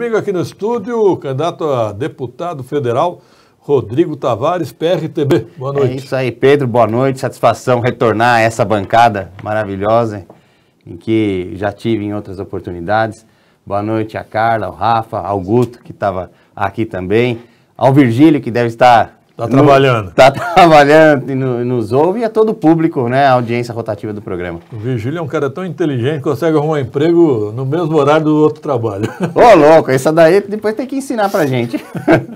Comigo aqui no estúdio, o candidato a deputado federal, Rodrigo Tavares, PRTB. Boa é noite. É isso aí, Pedro. Boa noite. Satisfação retornar a essa bancada maravilhosa em que já tive em outras oportunidades. Boa noite a Carla, ao Rafa, ao Guto, que estava aqui também, ao Virgílio, que deve estar Está trabalhando. Está trabalhando e nos ouve e é todo o público, né? A audiência rotativa do programa. O Virgílio é um cara tão inteligente que consegue arrumar emprego no mesmo horário do outro trabalho. Ô, louco, essa daí depois tem que ensinar pra gente.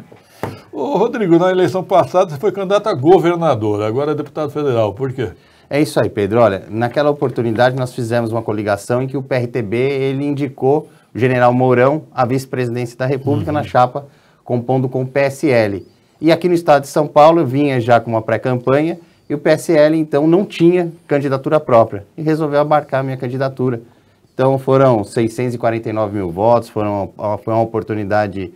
Ô, Rodrigo, na eleição passada você foi candidato a governador, agora é deputado federal. Por quê? É isso aí, Pedro. Olha, naquela oportunidade nós fizemos uma coligação em que o PRTB ele indicou o general Mourão à vice-presidência da República uhum. na chapa compondo com o PSL. E aqui no estado de São Paulo vinha já com uma pré-campanha e o PSL então não tinha candidatura própria e resolveu abarcar a minha candidatura. Então foram 649 mil votos, foram, foi uma oportunidade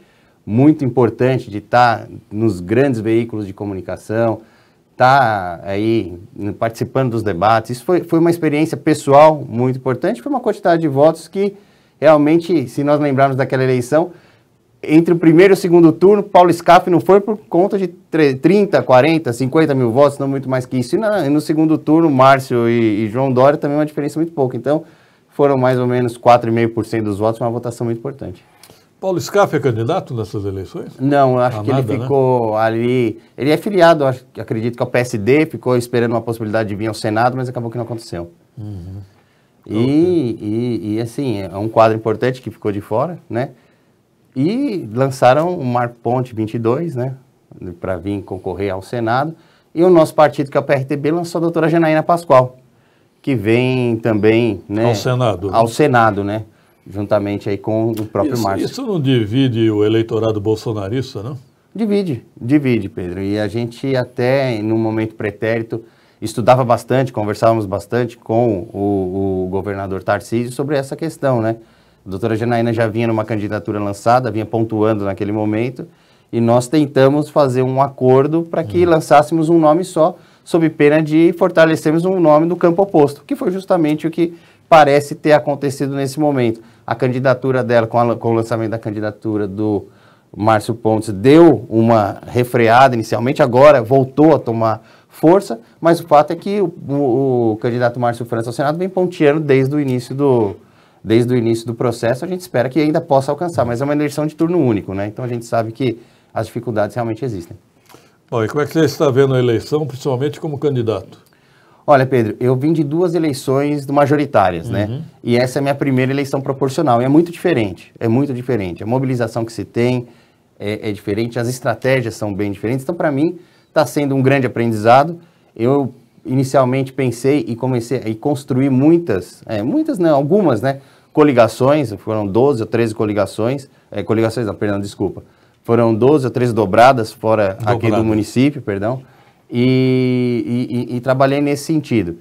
muito importante de estar tá nos grandes veículos de comunicação, estar tá aí participando dos debates. Isso foi, foi uma experiência pessoal muito importante, foi uma quantidade de votos que realmente, se nós lembrarmos daquela eleição, entre o primeiro e o segundo turno, Paulo Scaff não foi por conta de 30, 40, 50 mil votos, não muito mais que isso. E, na, e no segundo turno, Márcio e, e, João Dória também uma diferença muito pouca. Então, foram mais ou menos 4,5% dos votos, uma votação muito importante. Paulo Scaff é candidato nessas eleições? Não, acho que nada, ele né? ficou né? ali. Ele é filiado, acho, acredito que ao PSD, ficou esperando uma possibilidade de vir ao Senado, mas acabou que não aconteceu. Uhum. E, e, e, assim, é um quadro importante que ficou de fora, né? E lançaram o Marponte 22, né, para vir concorrer ao Senado. E o nosso partido, que é o PRTB, lançou a doutora Janaína Pascoal, que vem também né, ao Senado. Ao Senado, né? Juntamente aí com o próprio isso, Márcio. Isso não divide o eleitorado bolsonarista, não? Divide, divide, Pedro. E a gente até, num momento pretérito, estudava bastante, conversávamos bastante com o, o governador Tarcísio sobre essa questão, né? A doutora Janaína já vinha numa candidatura lançada, vinha pontuando naquele momento, e nós tentamos fazer um acordo para que uhum. lançássemos um nome só, sob pena de fortalecermos um nome do campo oposto, que foi justamente o que parece ter acontecido nesse momento. A candidatura dela, com, a, com o lançamento da candidatura do Márcio Pontes, deu uma refreada inicialmente, agora voltou a tomar força, mas o fato é que o, o, o candidato Márcio França ao Senado vem ponteando desde o início do desde o início do processo, a gente espera que ainda possa alcançar, mas é uma eleição de turno único, né? Então a gente sabe que as dificuldades realmente existem. Bom, e como é que você está vendo a eleição, principalmente como candidato? Olha, Pedro, eu vim de duas eleições majoritárias, né? uhum. né? E essa é a minha primeira eleição proporcional. E é muito diferente, é muito diferente. A mobilização que se tem é, é diferente, as estratégias são bem diferentes. Então, para mim, está sendo um grande aprendizado. Eu inicialmente pensei e comecei a construir muitas, é, muitas não, algumas, né? coligações, foram 12 ou 13 coligações, é, coligações não, perdão, desculpa, foram 12 ou 13 dobradas fora Dobrado. aqui do município, perdão, e, e, e, e trabalhei nesse sentido.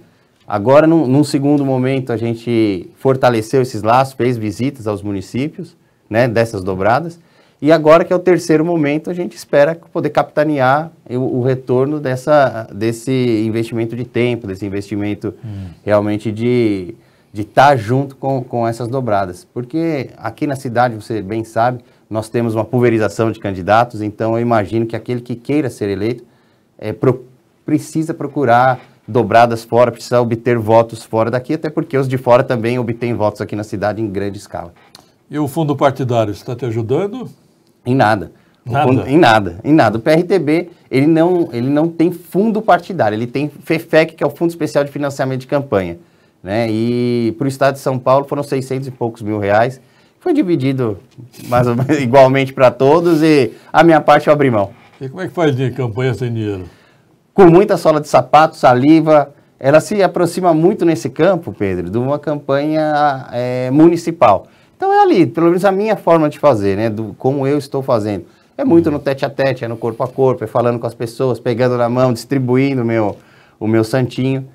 Agora, num, num, segundo momento, a gente fortaleceu esses laços, fez visitas aos municípios, né, dessas dobradas, e agora que é o terceiro momento, a gente espera poder capitanear o, o retorno dessa, desse investimento de tempo, desse investimento hum. realmente de de estar junto com, com essas dobradas. Porque aqui na cidade, você bem sabe, nós temos uma pulverização de candidatos, então eu imagino que aquele que queira ser eleito é, pro, precisa procurar dobradas fora, precisa obter votos fora daqui, até porque os de fora também obtêm votos aqui na cidade em grande escala. E o fundo partidário está te ajudando? Em nada. nada. Fundo, em nada, em nada. O PRTB, ele não, ele não tem fundo partidário, ele tem FEFEC, que é o Fundo Especial de Financiamento de Campanha. Né? E para o estado de São Paulo foram 600 e poucos mil reais. Foi dividido mais ou menos igualmente para todos e a minha parte eu abri mão. E como é que faz de campanha sem dinheiro? Com muita sola de sapato, saliva. Ela se aproxima muito nesse campo, Pedro, de uma campanha é, municipal. Então é ali, pelo menos a minha forma de fazer, né? Do, como eu estou fazendo. É muito uhum. no tete a tete, é no corpo a corpo, é falando com as pessoas, pegando na mão, distribuindo meu, o meu santinho.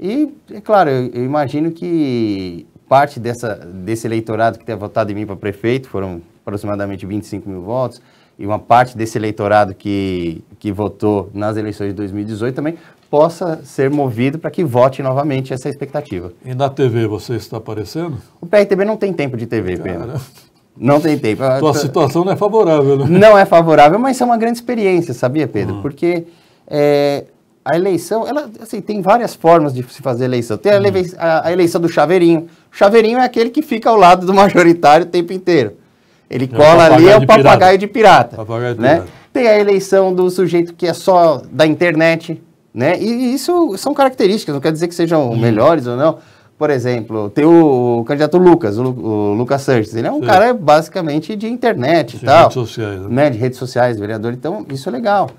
E, é claro, eu, eu imagino que parte dessa, desse eleitorado que tem votado em mim para prefeito, foram aproximadamente 25 mil votos, e uma parte desse eleitorado que, que votou nas eleições de 2018 também possa ser movido para que vote novamente essa expectativa. E na TV você está aparecendo? O PRTB não tem tempo de TV, Cara. Pena. Não tem tempo. Sua situação não é favorável, né? Não é favorável, mas é uma grande experiência, sabia, Pedro? Uhum. Porque é, a eleição, ela, assim, tem várias formas de se fazer eleição. Tem a, uhum. a, a eleição do chaveirinho. O chaveirinho é aquele que fica ao lado do majoritário o tempo inteiro. Ele é cola ali, é o papagaio de pirata. Papagaio de né? pirata. Tem a eleição do sujeito que é só da internet, né? E isso são características, não quer dizer que sejam uhum. melhores ou não. Por exemplo, tem o candidato Lucas, o, o Lucas Sanches. Ele é um Sim. cara basicamente de internet e tal. Redes sociais, né? né? De redes sociais, vereador. Então, isso é legal.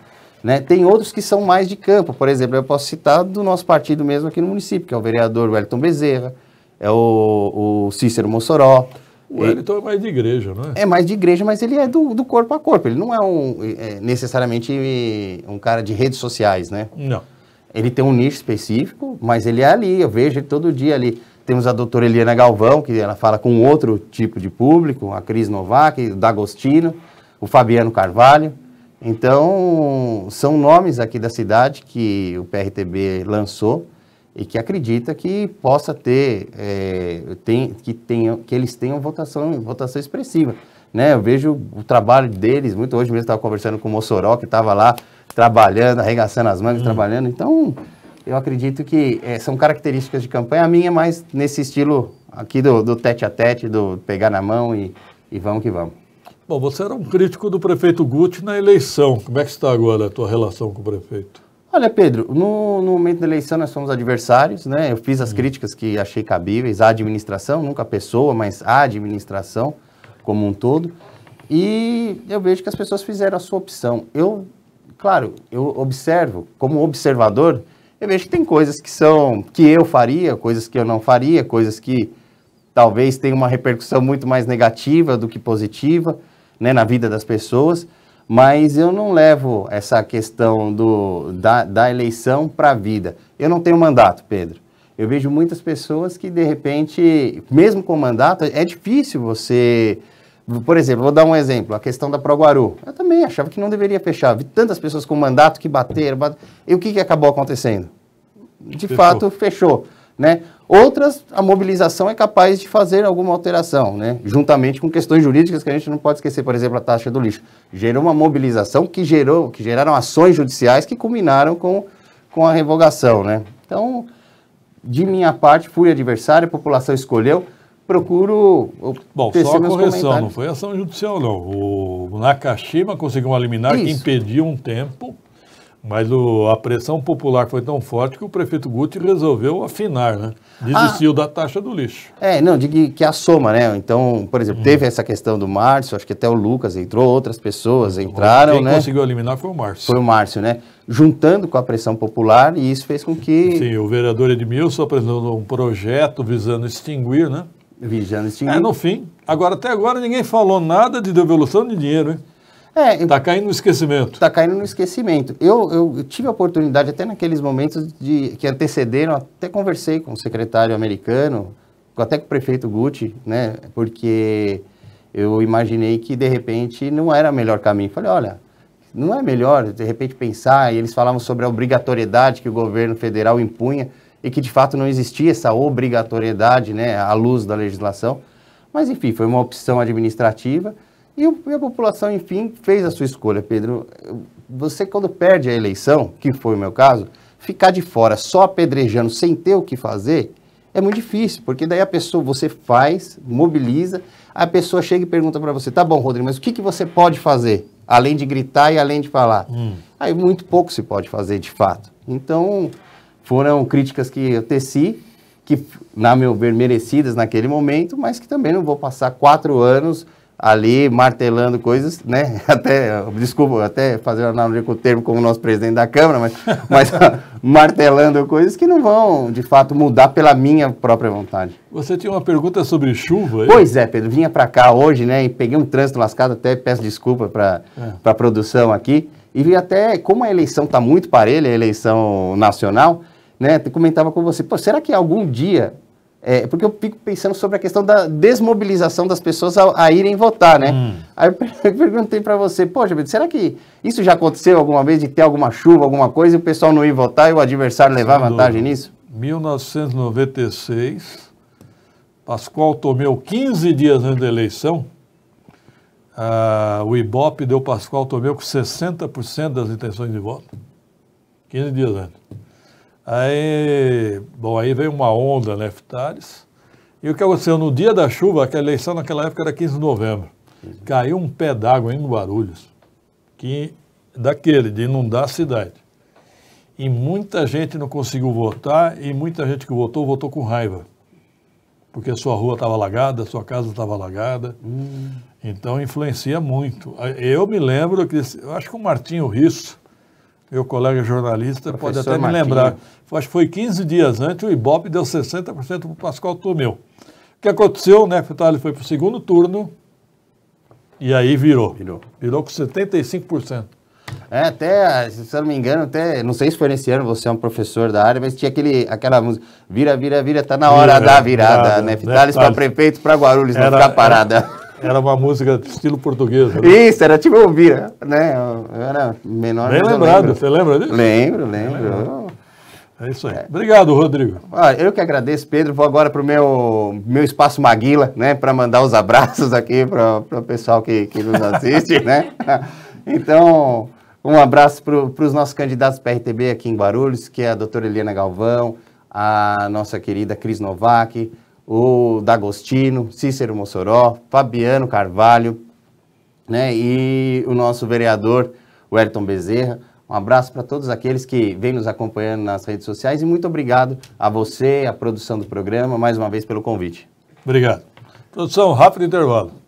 Né? Tem outros que são mais de campo, por exemplo, eu posso citar do nosso partido mesmo aqui no município, que é o vereador Wellington Bezerra, é o, o Cícero Mossoró. O Wellington é mais de igreja, não é? É mais de igreja, mas ele é do, do corpo a corpo, ele não é, um, é necessariamente um cara de redes sociais, né? Não. Ele tem um nicho específico, mas ele é ali, eu vejo ele todo dia ali. Temos a doutora Eliana Galvão, que ela fala com outro tipo de público, a Cris Novak, o D'Agostino, o Fabiano Carvalho. Então, são nomes aqui da cidade que o PRTB lançou e que acredita que possa ter, é, tem, que, tenham que eles tenham votação, votação expressiva. Né? Eu vejo o trabalho deles, muito hoje mesmo estava conversando com o Mossoró, que estava lá trabalhando, arregaçando as mangas, hum. trabalhando. Então, eu acredito que é, são características de campanha. A minha é mais nesse estilo aqui do, do tete a tete, do pegar na mão e, e vamos que vamos. Bom, você era um crítico do prefeito Guti na eleição. Como é que está agora a tua relação com o prefeito? Olha, Pedro, no, no momento da eleição nós somos adversários, né? Eu fiz as hum. críticas que achei cabíveis à administração, nunca a pessoa, mas à administração como um todo. E eu vejo que as pessoas fizeram a sua opção. Eu, claro, eu observo, como observador, eu vejo que tem coisas que são que eu faria, coisas que eu não faria, coisas que talvez tenham uma repercussão muito mais negativa do que positiva né, na vida das pessoas, mas eu não levo essa questão do, da, da eleição para a vida. Eu não tenho mandato, Pedro. Eu vejo muitas pessoas que, de repente, mesmo com mandato, é difícil você. Por exemplo, vou dar um exemplo, a questão da Proguaru. Eu também achava que não deveria fechar. Vi tantas pessoas com mandato que bateram. E o que, que acabou acontecendo? De fechou. fato, fechou. Né? Outras, a mobilização é capaz de fazer alguma alteração, né? juntamente com questões jurídicas que a gente não pode esquecer, por exemplo, a taxa do lixo. Gerou uma mobilização que gerou, que geraram ações judiciais que culminaram com, com a revogação. Né? Então, de minha parte, fui adversário, a população escolheu, procuro Bom, só a correção, não foi ação judicial não. O Nakashima conseguiu uma liminar Isso. que impediu um tempo mas o, a pressão popular foi tão forte que o prefeito Guti resolveu afinar, né? Desistiu ah, da taxa do lixo. É, não, de que, a soma, né? Então, por exemplo, teve essa questão do Márcio, acho que até o Lucas entrou, outras pessoas entraram, Quem né? Quem conseguiu eliminar foi o Márcio. Foi o Márcio, né? Juntando com a pressão popular e isso fez com que... Sim, o vereador Edmilson apresentou um projeto visando extinguir, né? Visando extinguir. É, no fim. Agora, até agora ninguém falou nada de devolução de dinheiro, hein? É, está caindo no esquecimento. Está caindo no esquecimento. Eu, eu tive a oportunidade, até naqueles momentos de, que antecederam, até conversei com o secretário americano, até com o prefeito Gucci, né? Porque eu imaginei que, de repente, não era o melhor caminho. Falei, olha, não é melhor, de repente, pensar. E eles falavam sobre a obrigatoriedade que o governo federal impunha e que, de fato, não existia essa obrigatoriedade, né? À luz da legislação. Mas, enfim, foi uma opção administrativa e, o, e a população, enfim, fez a sua escolha, Pedro. Você, quando perde a eleição, que foi o meu caso, ficar de fora só apedrejando, sem ter o que fazer, é muito difícil, porque daí a pessoa, você faz, mobiliza, a pessoa chega e pergunta para você, tá bom, Rodrigo, mas o que, que você pode fazer, além de gritar e além de falar? Hum. Aí muito pouco se pode fazer, de fato. Então, foram críticas que eu teci, que, na meu ver, merecidas naquele momento, mas que também não vou passar quatro anos ali martelando coisas, né? Até, desculpa, até fazer analogia com o termo como nosso presidente da Câmara, mas, mas martelando coisas que não vão, de fato, mudar pela minha própria vontade. Você tinha uma pergunta sobre chuva? Aí? Pois é, Pedro, vinha para cá hoje, né, e peguei um trânsito lascado, até peço desculpa para é. a produção aqui, e vi até, como a eleição está muito parelha, a eleição nacional, né, comentava com você, será que algum dia é, porque eu fico pensando sobre a questão da desmobilização das pessoas a, a irem votar, né? Hum. Aí eu perguntei para você, poxa, será que isso já aconteceu alguma vez de ter alguma chuva, alguma coisa, e o pessoal não ir votar e o adversário levar vantagem nisso? 1996, Pascoal Tomeu, 15 dias antes da eleição, ah, o Ibope deu Pascoal Tomeu com 60% das intenções de voto. 15 dias antes. Aí, bom, aí veio uma onda, né, Fitares? E o que aconteceu? No dia da chuva, aquela eleição naquela época era 15 de novembro, uhum. caiu um pé d'água em Guarulhos, que, daquele, de inundar a cidade. E muita gente não conseguiu votar, e muita gente que votou, votou com raiva. Porque sua rua estava alagada, sua casa estava alagada. Uhum. Então influencia muito. Eu me lembro que, eu acho que o Martinho Risso, meu colega jornalista Professor pode até Marquinhos. me lembrar, acho que foi 15 dias antes, o Ibope deu 60% para o Pascoal Tomeu. O que aconteceu, né? Ele foi para o segundo turno e aí virou. Virou. Virou com 75%. É, até, se eu não me engano, até, não sei se foi nesse ano, você é um professor da área, mas tinha aquele, aquela música, vira, vira, vira, tá na hora da virada, virada né? Vitales né, para prefeito, para Guarulhos, era, não ficar parada. Era uma música de estilo português. Né? Isso, era tipo ouvir, né? Eu era menor. Bem lembrado, você lembra disso? Lembro, lembro. lembro. É isso aí. É. Obrigado, Rodrigo. Ah, eu que agradeço, Pedro. Vou agora para o meu, meu espaço Maguila, né? Para mandar os abraços aqui para o pessoal que, que nos assiste, né? Então, um abraço para os nossos candidatos PRTB aqui em Guarulhos, que é a doutora Helena Galvão, a nossa querida Cris Novak, o D'Agostino, Cícero Mossoró, Fabiano Carvalho, né, e o nosso vereador, o Elton Bezerra. Um abraço para todos aqueles que vêm nos acompanhando nas redes sociais e muito obrigado a você, a produção do programa, mais uma vez pelo convite. Obrigado. Produção, rápido intervalo.